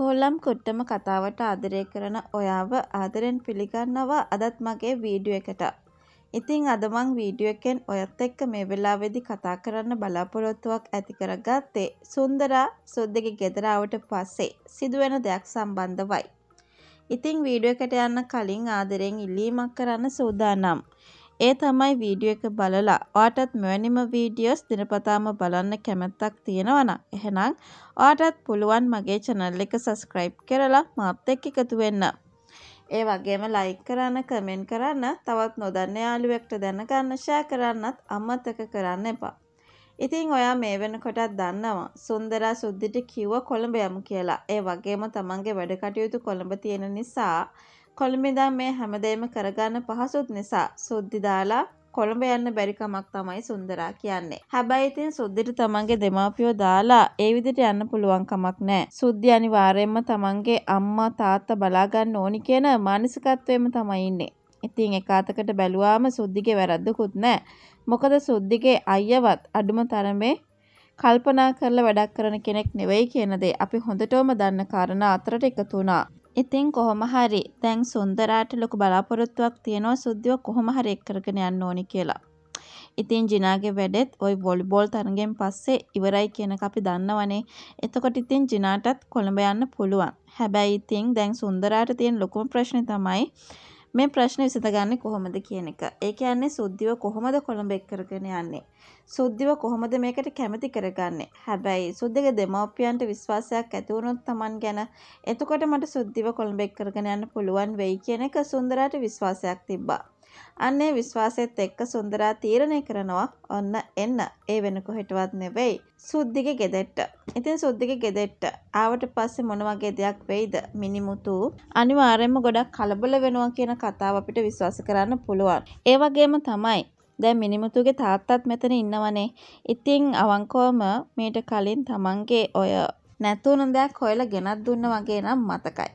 කෝල්ලම් කොට්ටම කතාවට ආදරය කරන ඔයාව ආදරෙන් පිළිගන්නවා අදත් මගේ වීඩියෝ එකට. ඉතිං අදමං වීඩියෝ එකෙන් ඔයත් එක්ක මේ වෙලාවේදී කතා කරන්න බලාපොරොත්තුවක් ඇති කරගත්තේ සුන්දරා සුද්දගේ ගෙදරාවට පස්සේ සිදුවෙන දෙයක් සම්බන්ධවයි. ඉතිං වීඩියෝ එකට යන්න කලින් ආදරෙන් ඉල්ලීමක් කරන්න සූදානම්. ඒ තමයි වීඩියෝ එක බලලා. ඔයාටත් මෙවැනිම වීඩියෝස් දිනපතාම බලන්න කැමැත්තක් තියෙනවා නම් එහෙනම් ඔයාටත් පුළුවන් මගේ channel එක subscribe කරලා මාත් එක්ක එකතු වෙන්න. ඒ වගේම like කරන්න, comment කරන්න, තවත් නොදන්න යාළුවෙක්ට දැනගන්න, share කරන්නත් අමතක කරන්න එපා. ඉතින් ඔයා මේ වෙනකොටත් දන්නවා සුන්දරා සුද්දිට කිව්ව කොළඹ යමු කියලා. ඒ වගේම තමන්ගේ වැඩ කටයුතු කොළඹ තියෙන නිසා කොළඹිදම් මේ හැමදේම කරගන්න පහසුත් නිසා සුද්ධි දාලා කොළඹ යන්න බැරි කමක් තමයි සුන්දරා කියන්නේ. හැබැයි ඉතින් සුද්ධිට තමන්ගේ දෙමාපියෝ දාලා ඒ විදිහට යන්න පුළුවන් කමක් නැහැ. සුද්ධි අනිවාර්යයෙන්ම තමන්ගේ අම්මා තාත්තා බලා ගන්න ඕනි කියන මානසිකත්වෙම තමයි ඉන්නේ. ඉතින් එකාතකට බැලුවාම සුද්ධිගේ වැරද්දකුත් නෑ. මොකද සුද්ධිගේ අයියවත් අඩුම තරමේ කල්පනා කරලා වැඩක් කරන කෙනෙක් නෙවෙයි කියන දේ අපි හොඳටම දන්න කාරණා අතරට එකතු වුණා. ඉතින් කොහොම හරි දැන් සුන්දරාට ලොකු බලාපොරොත්තුවක් තියෙනවා සුද්ධිව කොහොම හරි එක් කරගෙන යන්න ඕනි කියලා. ඉතින් ජිනාගේ වැඩෙත් ওই වොලිබෝල් තරගෙන් පස්සේ ඉවරයි කියනක අපි දන්නවනේ. එතකොට ඉතින් ජිනාටත් කොළඹ යන්න පුළුවන්. හැබැයි ඉතින් දැන් සුන්දරාට තියෙන ලොකුම ප්‍රශ්නේ තමයි මේ ප්‍රශ්න විසඳගන්නේ කොහොමද කියන එක. ඒ කියන්නේ සුද්ධිව කොහොමද කොළඹ එක් කරගෙන යන්නේ? සුද්ධිව කොහොමද මේකට කැමති කරගන්නේ? හැබැයි සුද්ධිගේ දෙමව්පියන්ට විශ්වාසයක් ඇති වුණොත් Taman ගැන එතකොට මට සුද්ධිව කොළඹ එක් කරගෙන යන්න පුළුවන් වෙයි කියන එක සුන්දරාට විශ්වාසයක් තිබ්බා. අන්නේ විශ්වාසයත් එක්ක සුන්දරා තීරණය කරනවා ඔන්න එන්න ඒ වෙන කොහෙටවත් නෙවෙයි සුද්ධිගේ ගෙදෙට්ට ඉතින් සුද්ධිගේ ගෙදෙට්ට ආවට පස්සේ මොන වගේ දෙයක් වෙයිද මිනිමුතු අනිවාර්යයෙන්ම ගොඩක් කලබල වෙනවා කියන කතාව අපිට විශ්වාස කරන්න පුළුවන් ඒ වගේම තමයි දැන් මිනිමුතුගේ තාත්තත් මෙතන ඉන්නවනේ. ඉතින් අවංකවම මේට කලින් තමන්ගේ ඔය නැතුවන දෙයක් හොයලා ගෙනත් දුන්න වගේ නම් මතකයි.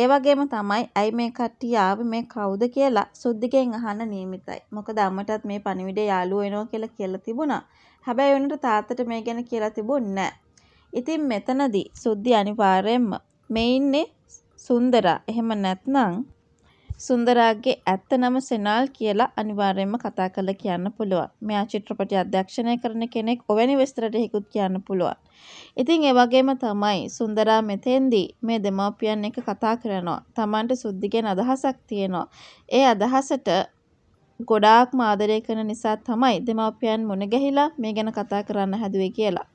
ඒ වගේම තමයි ඇයි මේ කට්ටිය ආවේ මේ කවුද කියලා සුද්ධිගෙන් අහන්න නියමිතයි. මොකද අම්මටත් මේ පණිවිඩය යාළුවෝ එනවා කියලා කියලා තිබුණා. හැබැයි වෙනට තාත්තට මේ ගැන කියලා තිබුණ නෑ. ඉතින් මෙතනදී සුද්ධි අනිවාර්යෙන්ම මේ ඉන්නේ සුන්දරා. එහෙම නැත්නම් සුන්දරාගේ ඇත්ත නම සෙනල් කියලා අනිවාර්යයෙන්ම කතා කරලා කියන්න පුළුවන්. මෙයා චිත්‍රපටි අධ්‍යක්ෂණය කරන කෙනෙක් ඔවැනි විස්තරට හිකුත් කියන්න පුළුවන්. ඉතින් ඒ වගේම තමයි සුන්දරා මෙතෙන්දී මේ දෙමාපියන් එක කතා කරනවා. Tamanට සුද්ධිගෙන් අදහසක් තියෙනවා. ඒ අදහසට ගොඩාක් මාදරය කරන නිසා තමයි දෙමාපියන් මුණ ගැහිලා මේ ගැන කතා කරන්න හැදුවේ කියලා.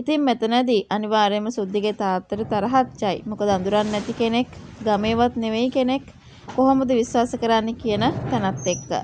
ඉතින් මෙතනදී අනිවාර්යයෙන්ම සුද්ධිගේ තාත්තට තරහක් චයි. මොකද අඳුරන්නේ නැති කෙනෙක්, ගමේවත් නෙවෙයි කෙනෙක්. කොහොමද විශ්වාස කරන්නේ කියන තැනත් එක්ක